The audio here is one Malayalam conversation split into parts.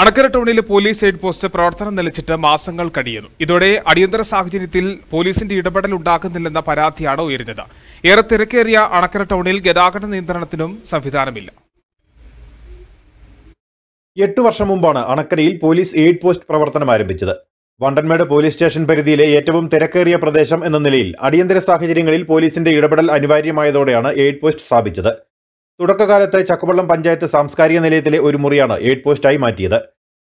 അണക്കര ടൗണിൽ പോലീസ് എയ്ഡ് പോസ്റ്റ് പ്രവർത്തനം നിലച്ചിട്ട് മാസങ്ങൾ കഴിയുന്നു ഇതോടെ അടിയന്തര സാഹചര്യത്തിൽ പോലീസിന്റെ ഇടപെടൽ ഉണ്ടാക്കുന്നില്ലെന്ന പരാതിയാണ് ഉയരുന്നത് ഏറെ തിരക്കേറിയ അണക്കര ടൗണിൽ ഗതാഗത നിയന്ത്രണത്തിനും സംവിധാനമില്ല എട്ടു വർഷം മുമ്പാണ് അണക്കരയിൽ പോലീസ് എയ്ഡ് പോസ്റ്റ് പ്രവർത്തനം ആരംഭിച്ചത് വണ്ടൻമേട് പോലീസ് സ്റ്റേഷൻ പരിധിയിലെ ഏറ്റവും തിരക്കേറിയ പ്രദേശം എന്ന നിലയിൽ അടിയന്തര സാഹചര്യങ്ങളിൽ പോലീസിന്റെ ഇടപെടൽ അനിവാര്യമായതോടെയാണ് എയ്ഡ് പോസ്റ്റ് സ്ഥാപിച്ചത് തുടക്കകാലത്ത് ചക്കവള്ളം പഞ്ചായത്ത് സാംസ്കാരിക നിലയത്തിലെ ഒരു മുറിയാണ് എയ്ഡ് പോസ്റ്റായി മാറ്റിയത്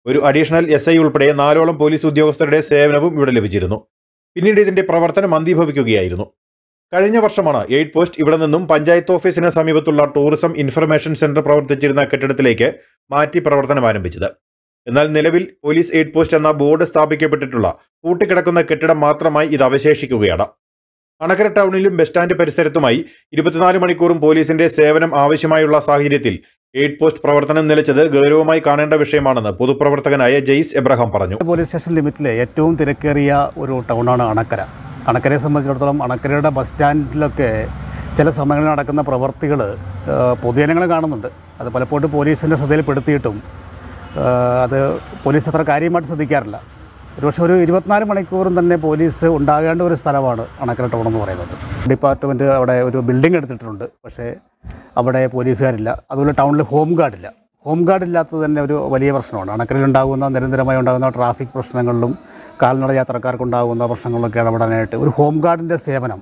ഒരു അഡീഷണൽ എസ് ഐ ഉൾപ്പെടെ നാലോളം പോലീസ് ഉദ്യോഗസ്ഥരുടെ സേവനവും ഇവിടെ ലഭിച്ചിരുന്നു പിന്നീട് ഇതിന്റെ പ്രവർത്തനം അന്തിഭവിക്കുകയായിരുന്നു കഴിഞ്ഞ വർഷമാണ് എയ്ഡ് പോസ്റ്റ് ഇവിടെ നിന്നും പഞ്ചായത്ത് ഓഫീസിന് സമീപത്തുള്ള ടൂറിസം ഇൻഫർമേഷൻ സെന്റർ പ്രവർത്തിച്ചിരുന്ന കെട്ടിടത്തിലേക്ക് മാറ്റി പ്രവർത്തനം ആരംഭിച്ചത് എന്നാൽ നിലവിൽ പോലീസ് എയ്ഡ് പോസ്റ്റ് എന്ന ബോർഡ് സ്ഥാപിക്കപ്പെട്ടിട്ടുള്ള പൂട്ടിക്കിടക്കുന്ന കെട്ടിടം മാത്രമായി ഇത് അവശേഷിക്കുകയാണ് അണക്കര ടൗണിലും ബസ് സ്റ്റാൻഡ് പരിസരത്തുമായി ഇരുപത്തിനാല് മണിക്കൂറും പോലീസിന്റെ സേവനം ആവശ്യമായുള്ള സാഹചര്യത്തിൽ എയ്ഡ് പോസ്റ്റ് പ്രവർത്തനം നിലച്ചത് ഗൗരവമായി കാണേണ്ട വിഷയമാണെന്ന് പൊതുപ്രവർത്തകനായ ജെയ്സ് എബ്രഹാം പറഞ്ഞു പോലീസ് സ്റ്റേഷൻ ലിമിറ്റിലെ ഏറ്റവും തിരക്കേറിയ ഒരു ടൗണാണ് അണക്കര അണക്കരയെ സംബന്ധിച്ചിടത്തോളം അണക്കരയുടെ ബസ് സ്റ്റാൻഡിലൊക്കെ ചില സമയങ്ങളിൽ നടക്കുന്ന പ്രവർത്തികൾ പൊതുജനങ്ങൾ കാണുന്നുണ്ട് അത് പലപ്പോഴും പോലീസിൻ്റെ ശ്രദ്ധയിൽപ്പെടുത്തിയിട്ടും അത് പോലീസ് അത്ര കാര്യമായിട്ട് ശ്രദ്ധിക്കാറില്ല ഒരുപക്ഷെ ഒരു ഇരുപത്തിനാല് മണിക്കൂറും തന്നെ പോലീസ് ഉണ്ടാകേണ്ട ഒരു സ്ഥലമാണ് അണക്കര ടൗൺ എന്ന് പറയുന്നത് ഡിപ്പാർട്ട്മെൻറ്റ് അവിടെ ഒരു ബിൽഡിംഗ് എടുത്തിട്ടുണ്ട് പക്ഷേ അവിടെ പോലീസുകാരില്ല അതുപോലെ ടൗണിൽ ഹോം ഗാർഡില്ല ഹോം ഗാർഡ് ഇല്ലാത്തത് തന്നെ ഒരു വലിയ പ്രശ്നമാണ് അണക്കരയിലുണ്ടാകുന്ന നിരന്തരമായി ഉണ്ടാകുന്ന ട്രാഫിക് പ്രശ്നങ്ങളിലും കാൽനട യാത്രക്കാർക്കുണ്ടാകുന്ന പ്രശ്നങ്ങളിലൊക്കെ ഇടപെടാനായിട്ട് ഒരു ഹോം ഗാർഡിൻ്റെ സേവനം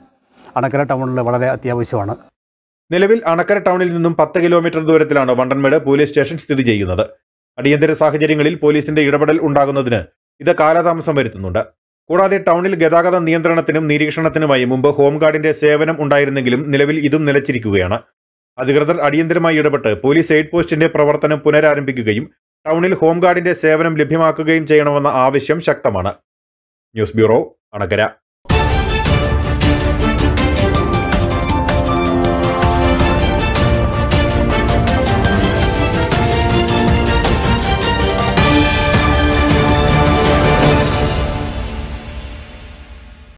അണക്കര ടൗണിൽ വളരെ അത്യാവശ്യമാണ് നിലവിൽ അണക്കര ടൗണിൽ നിന്നും പത്ത് കിലോമീറ്റർ ദൂരത്തിലാണ് വണ്ടൻമേട് പോലീസ് സ്റ്റേഷൻ സ്ഥിതി ചെയ്യുന്നത് അടിയന്തര സാഹചര്യങ്ങളിൽ പോലീസിന്റെ ഇടപെടൽ ഉണ്ടാകുന്നതിന് ഇത് കാലതാമസം വരുത്തുന്നുണ്ട് കൂടാതെ ടൗണിൽ ഗതാഗത നിയന്ത്രണത്തിനും നിരീക്ഷണത്തിനുമായി മുമ്പ് ഹോംഗാർഡിന്റെ സേവനം ഉണ്ടായിരുന്നെങ്കിലും നിലവിൽ ഇതും നിലച്ചിരിക്കുകയാണ് അധികൃതർ അടിയന്തരമായി ഇടപെട്ട് പോലീസ് എയ്ഡ് പോസ്റ്റിന്റെ പ്രവർത്തനം പുനരാരംഭിക്കുകയും ടൗണിൽ ഹോംഗാർഡിന്റെ സേവനം ലഭ്യമാക്കുകയും ചെയ്യണമെന്ന ആവശ്യം ശക്തമാണ് ന്യൂസ് ബ്യൂറോ അണകര